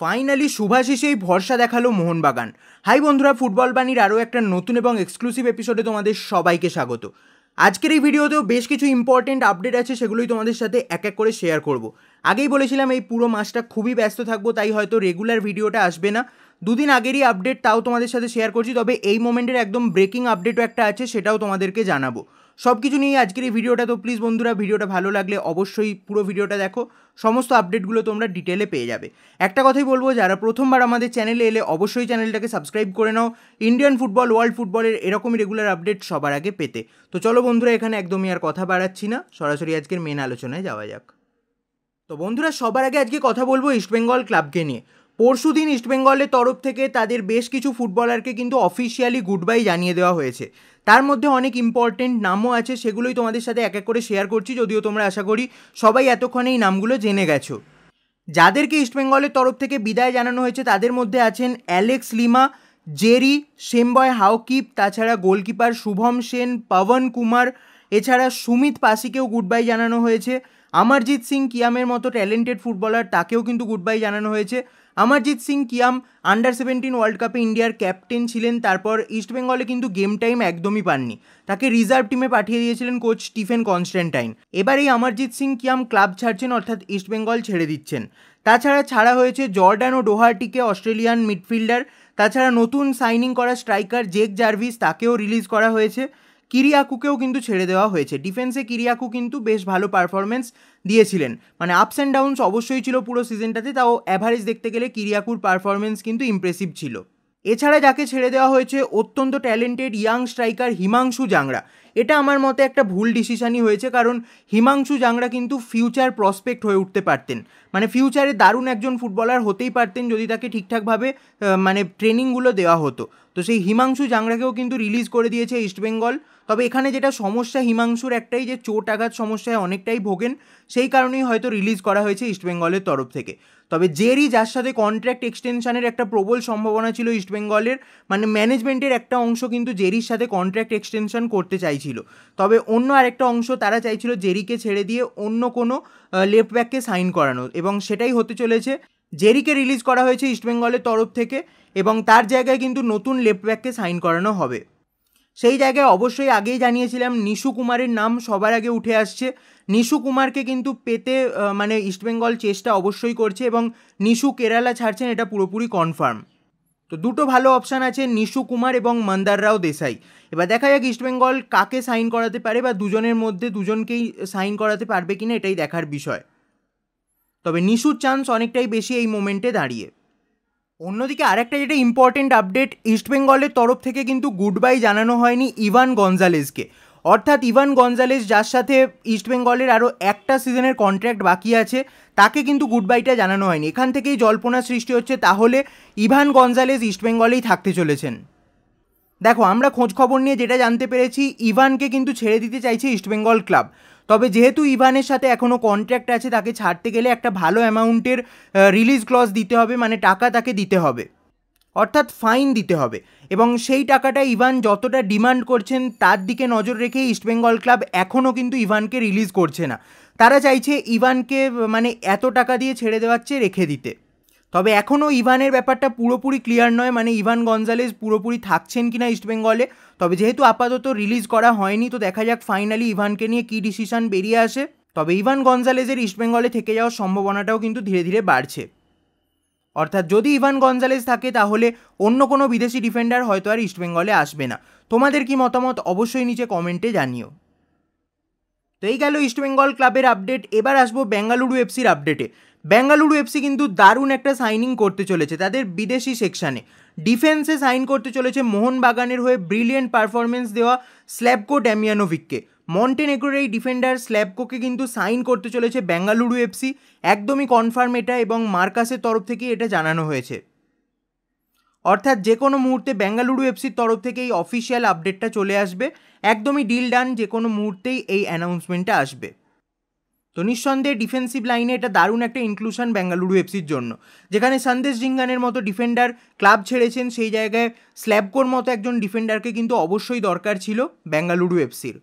finally Shubhashis এই ভরসা দেখালো মোহনবাগান হাই বন্ধুরা ফুটবল বাণীর আরও একটা নতুন এবং এক্সক্লুসিভ এপিসোডে তোমাদের সবাইকে স্বাগত আজকের এই ভিডিওতেও বেশ কিছু ইম্পর্টেন্ট আপডেট আছে সেগুলোই তোমাদের সাথে এক এক করে শেয়ার করব আগেই বলেছিলাম এই পুরো মাসটা খুবই ব্যস্ত থাকবো তাই হয়তো রেগুলার ভিডিওটা আসবে না দুদিন আগেরই আপডেট তাও তোমাদের সাথে শেয়ার করছি তবে এই মোমেন্টের একদম ব্রেকিং আপডেটও একটা আছে সেটাও তোমাদেরকে জানাবো সব কিছু নিয়ে আজকের এই ভিডিওটা তো প্লিজ বন্ধুরা ভিডিওটা ভালো লাগলে অবশ্যই পুরো ভিডিওটা দেখো সমস্ত আপডেটগুলো তোমরা ডিটেলে পেয়ে যাবে একটা কথাই বলবো যারা প্রথমবার আমাদের চ্যানেলে এলে অবশ্যই চ্যানেলটাকে সাবস্ক্রাইব করে নাও ইন্ডিয়ান ফুটবল ওয়ার্ল্ড ফুটবলের এরকমই রেগুলার আপডেট সবার আগে পেতে তো চলো বন্ধুরা এখানে একদমই আর কথা বাড়াচ্ছি না সরাসরি আজকের মেন আলোচনায় যাওয়া যাক তো বন্ধুরা সবার আগে আজকে কথা বলবো ইস্টবেঙ্গল ক্লাবকে নিয়ে পরশু দিন ইস্টবেঙ্গলের তরফ থেকে তাদের বেশ কিছু ফুটবলারকে কিন্তু অফিসিয়ালি গুডবাই জানিয়ে দেওয়া হয়েছে তার মধ্যে অনেক ইম্পর্টেন্ট নামও আছে সেগুলোই তোমাদের সাথে এক এক করে শেয়ার করছি যদিও তোমরা আশা করি সবাই এতক্ষণে এই নামগুলো জেনে গেছো যাদেরকে ইস্টবেঙ্গলের তরফ থেকে বিদায় জানানো হয়েছে তাদের মধ্যে আছেন Alex Lima Jerry Semboi Haokip তাছাড়া গোলকিপার শুভম সেন পবন কুমার এছাড়া সুমিত পাসিকেও গুডবাই জানানো হয়েছে অমরজিৎ সিং কিয়ামের মতো ট্যালেন্টেড ফুটবলার তাকেও কিন্তু গুড বাই জানানো হয়েছে অমরজিৎ সিং কিয়াম আন্ডার সেভেন্টিন ওয়ার্ল্ড কাপে ইন্ডিয়ার ক্যাপ্টেন ছিলেন তারপর ইস্টবেঙ্গলে কিন্তু গেম টাইম একদমই পাননি তাকে রিজার্ভ টিমে পাঠিয়ে দিয়েছিলেন কোচ স্টিফেন কনস্ট্যান্টাইন এবার এই আমারজিৎ সিং কিয়াম ক্লাব ছাড়ছেন অর্থাৎ ইস্টবেঙ্গল ছেড়ে দিচ্ছেন তাছাড়া ছাড়া হয়েছে জর্ডান ও ডোহার্টিকে অস্ট্রেলিয়ান মিডফিল্ডার তাছাড়া নতুন সাইনিং করা স্ট্রাইকার জেক জার্ভিস তাকেও রিলিজ করা হয়েছে কিরিয়াকুকেও কিন্তু ছেড়ে দেওয়া হয়েছে ডিফেন্সে কিরিয়াকু কিন্তু বেশ ভালো পারফরমেন্স দিয়েছিলেন মানে আপস অ্যান্ড ডাউনস অবশ্যই ছিল পুরো সিজনটাতে তাও অ্যাভারেজ দেখতে গেলে কিরিয়াকুর পারফরমেন্স কিন্তু ইমপ্রেসিভ ছিল এছাড়া যাকে ছেড়ে দেওয়া হয়েছে অত্যন্ত talented young striker Himanshu Jangra এটা আমার মতে একটা ভুল ডিসিশানই হয়েছে কারণ হিমাংশু জাংরা কিন্তু ফিউচার প্রসপেক্ট হয়ে উঠতে পারতেন মানে ফিউচারে দারুণ একজন ফুটবলার হতেই পারতেন যদি তাকে ঠিকঠাকভাবে মানে ট্রেনিংগুলো দেওয়া হতো তো সেই হিমাংশু জাংরাকেও কিন্তু রিলিজ করে দিয়েছে ইস্টবেঙ্গল তবে এখানে যেটা সমস্যা হিমাংশুর একটাই যে চোট আঘাত সমস্যায় অনেকটাই ভোগেন সেই কারণেই হয়তো রিলিজ করা হয়েছে ইস্টবেঙ্গলের তরফ থেকে তবে জেরি যার সাথে কন্ট্রাক্ট এক্সটেনশনের একটা প্রবল সম্ভাবনা ছিল ইস্টবেঙ্গলের মানে ম্যানেজমেন্টের একটা অংশ কিন্তু জেরির সাথে কন্ট্রাক্ট এক্সটেনশন করতে চাইছিল তবে অন্য আরেকটা অংশ তারা চাইছিল জেরিকে ছেড়ে দিয়ে অন্য কোনো লেফট ব্যাককে সাইন করানো এবং সেটাই হতে চলেছে জেরিকে রিলিজ করা হয়েছে ইস্টবেঙ্গলের তরফ থেকে এবং তার জায়গায় কিন্তু নতুন লেফট ব্যাককে সাইন করানো হবে সেই জায়গায় অবশ্যই আগেই জানিয়েছিলাম নিশু কুমারের নাম সবার আগে উঠে আসছে নিশু কুমারকে কিন্তু পেতে মানে ইস্টবেঙ্গল চেষ্টা অবশ্যই করছে এবং নিশু কেরালা ছাড়ছেন এটা পুরোপুরি কনফার্ম তো দুটো ভালো অপশান আছে নিশু কুমার এবং রাও দেশাই এবার দেখা যাক ইস্টবেঙ্গল কাকে সাইন করাতে পারে বা দুজনের মধ্যে দুজনকেই সাইন করাতে পারবে কিনা এটাই দেখার বিষয় তবে নিশুর চান্স অনেকটাই বেশি এই মোমেন্টে দাঁড়িয়ে অন্যদিকে আরেকটা যেটা ইম্পর্টেন্ট আপডেট ইস্টবেঙ্গলের তরফ থেকে কিন্তু গুড বাই জানানো হয়নি ইভান গঞ্জালেসকে অর্থাৎ ইভান গঞ্জালেস যার সাথে ইস্টবেঙ্গলের আরও একটা সিজনের কন্ট্র্যাক্ট বাকি আছে তাকে কিন্তু গুড বাইটা জানানো হয়নি এখান থেকেই জল্পনা সৃষ্টি হচ্ছে তাহলে ইভান গঞ্জালেস ইস্টবেঙ্গলেই থাকতে চলেছেন দেখো আমরা খোঁজ খবর নিয়ে যেটা জানতে পেরেছি ইভানকে কিন্তু ছেড়ে দিতে চাইছে ইস্টবেঙ্গল ক্লাব তবে যেহেতু ইভানের সাথে এখনও কন্ট্র্যাক্ট আছে তাকে ছাড়তে গেলে একটা ভালো অ্যামাউন্টের রিলিজ ক্লজ দিতে হবে মানে টাকা তাকে দিতে হবে অর্থাৎ ফাইন দিতে হবে এবং সেই টাকাটা ইভান যতটা ডিমান্ড করছেন তার দিকে নজর রেখে ইস্টবেঙ্গল ক্লাব এখনও কিন্তু ইভানকে রিলিজ করছে না তারা চাইছে ইভানকে মানে এত টাকা দিয়ে ছেড়ে দেওয়ার চেয়ে রেখে দিতে তবে এখনও ইভানের ব্যাপারটা পুরোপুরি ক্লিয়ার নয় মানে ইভান গঞ্জালেস পুরোপুরি থাকছেন কিনা ইস্টবেঙ্গলে তবে যেহেতু আপাতত রিলিজ করা হয়নি তো দেখা যাক ফাইনালি ইভানকে নিয়ে কী ডিসিশান বেরিয়ে আসে তবে ইভান গঞ্জালেজের ইস্টবেঙ্গলে থেকে যাওয়ার সম্ভাবনাটাও কিন্তু ধীরে ধীরে বাড়ছে অর্থাৎ যদি ইভান গঞ্জালেস থাকে তাহলে অন্য কোনো বিদেশি ডিফেন্ডার হয়তো আর ইস্টবেঙ্গলে আসবে না তোমাদের কি মতামত অবশ্যই নিচে কমেন্টে জানিও তো এই গেল ইস্টবেঙ্গল ক্লাবের আপডেট এবার আসবো বেঙ্গালুরু এফসির আপডেটে বেঙ্গালুরু এফসি কিন্তু দারুণ একটা সাইনিং করতে চলেছে তাদের বিদেশি সেকশানে ডিফেন্সে সাইন করতে চলেছে মোহনবাগানের হয়ে ব্রিলিয়েন্ট পারফরমেন্স দেওয়া স্ল্যাবকো ড্যামিয়ানোভিককে মন্টেনেগ্রোর এই ডিফেন্ডার স্ল্যাবকোকে কিন্তু সাইন করতে চলেছে বেঙ্গালুরু এফসি একদমই কনফার্ম এটা এবং মার্কাসের তরফ থেকে এটা জানানো হয়েছে অর্থাৎ যে কোনো মুহূর্তে বেঙ্গালুরু এফসির তরফ থেকে এই অফিসিয়াল আপডেটটা চলে আসবে একদমই ডিল ডান যে কোনো মুহূর্তেই এই অ্যানাউন্সমেন্টটা আসবে তো নিঃসন্দেহে ডিফেন্সিভ লাইনে এটা দারুণ একটা ইনক্লুশন বেঙ্গালুরু এফসির জন্য যেখানে সন্দেশ জিঙ্গানের মতো ডিফেন্ডার ক্লাব ছেড়েছেন সেই জায়গায় স্ল্যাবকোর মতো একজন ডিফেন্ডারকে কিন্তু অবশ্যই দরকার ছিল বেঙ্গালুরু এফসির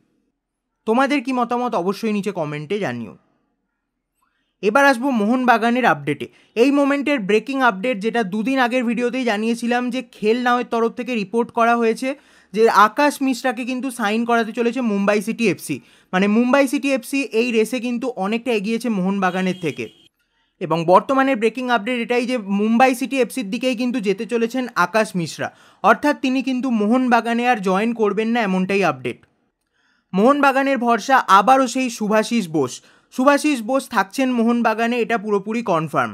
তোমাদের কি মতামত অবশ্যই নিচে কমেন্টে জানিও এবার আসবো মোহনবাগানের আপডেটে এই মোমেন্টের ব্রেকিং আপডেট যেটা দুদিন আগের ভিডিওতেই জানিয়েছিলাম যে খেল নাওয়ের তরফ থেকে রিপোর্ট করা হয়েছে যে আকাশ মিশ্রাকে কিন্তু সাইন করাতে চলেছে মুম্বাই সিটি এফসি মানে মুম্বাই সিটি এফসি এই রেসে কিন্তু অনেকটা এগিয়েছে মোহনবাগানের থেকে এবং বর্তমানে ব্রেকিং আপডেট এটাই যে মুম্বাই সিটি এফসির দিকেই কিন্তু যেতে চলেছেন আকাশ মিশ্রা অর্থাৎ তিনি কিন্তু মোহনবাগানে আর জয়েন করবেন না এমনটাই আপডেট মোহনবাগানের ভরসা আবারও সেই শুভাশিস বোস শুভাশিস বোস থাকছেন মোহনবাগানে এটা পুরোপুরি কনফার্ম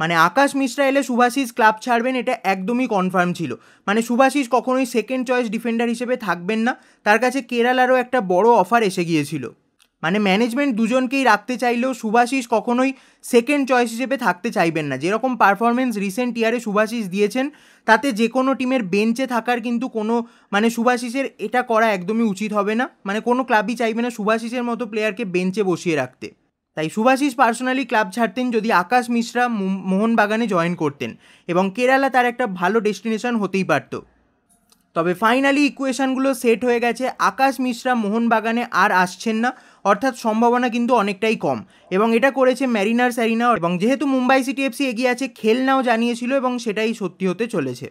মানে আকাশ মিশ্রা এলে শুভাশিস ক্লাব ছাড়বেন এটা একদমই কনফার্ম ছিল মানে সুভাশিস কখনোই সেকেন্ড চয়েস ডিফেন্ডার হিসেবে থাকবেন না তার কাছে কেরালারও একটা বড় অফার এসে গিয়েছিল মানে ম্যানেজমেন্ট দুজনকেই রাখতে চাইলেও সুভাশিস কখনোই সেকেন্ড চয়েস হিসেবে থাকতে চাইবেন না যেরকম পারফরমেন্স রিসেন্ট ইয়ারে সুভাশিস দিয়েছেন তাতে যে কোনো টিমের বেঞ্চে থাকার কিন্তু কোনো মানে সুভাশিসের এটা করা একদমই উচিত হবে না মানে কোনো ক্লাবই চাইবে না সুভাশিসের মতো প্লেয়ারকে বেঞ্চে বসিয়ে রাখতে তাই সুভাষিস পার্সোনালি ক্লাব ছাড়তেন যদি আকাশ মিশ্রা মোহনবাগানে জয়েন করতেন এবং কেরালা তার একটা ভালো ডেস্টিনেশন হতেই পারত তবে ফাইনালি ইকুয়েশানগুলো সেট হয়ে গেছে আকাশ মিশ্রা মোহনবাগানে আর আসছেন না অর্থাৎ সম্ভাবনা কিন্তু অনেকটাই কম এবং এটা করেছে ম্যারিনার স্যারিনা এবং যেহেতু মুম্বাই সিটি এফসি এগিয়ে আছে খেলনাও জানিয়েছিল এবং সেটাই সত্যি হতে চলেছে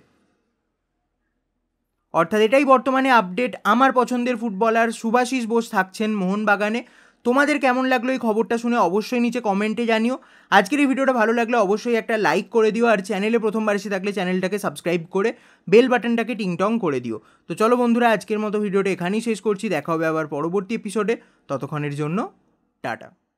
অর্থাৎ এটাই বর্তমানে আপডেট আমার পছন্দের ফুটবলার সুভাশিস বোস থাকছেন মোহনবাগানে তোমাদের কেমন লাগলো এই খবরটা শুনে অবশ্যই নিচে কমেন্টে জানিও আজকের এই ভিডিওটা ভালো লাগলে অবশ্যই একটা লাইক করে দিও আর চ্যানেলে প্রথমবার এসে থাকলে চ্যানেলটাকে সাবস্ক্রাইব করে বেল বাটনটাকে টিংটং করে দিও তো চলো বন্ধুরা আজকের মতো ভিডিওটা এখানেই শেষ করছি দেখা হবে আবার পরবর্তী এপিসোডে ততক্ষণের জন্য টাটা